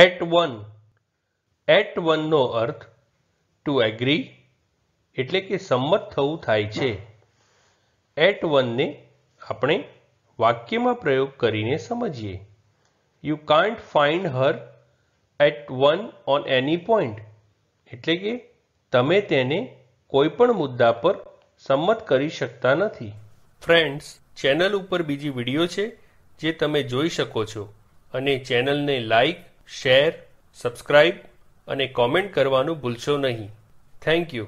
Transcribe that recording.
at one at વનનો અર્થ to agree એટલે કે સંમત થવું થાય છે એટ વનને આપણે વાક્યમાં પ્રયોગ કરીને સમજીએ you can't find her at one on any point એટલે કે તમે તેને કોઈપણ મુદ્દા પર સંમત કરી શકતા નથી ફ્રેન્ડ્સ ચેનલ ઉપર બીજી વિડીયો છે જે તમે જોઈ શકો છો અને ચેનલને લાઈક શેર સબસ્ક્રાઇબ અને કોમેન્ટ કરવાનું ભૂલશો નહીં થેન્ક યુ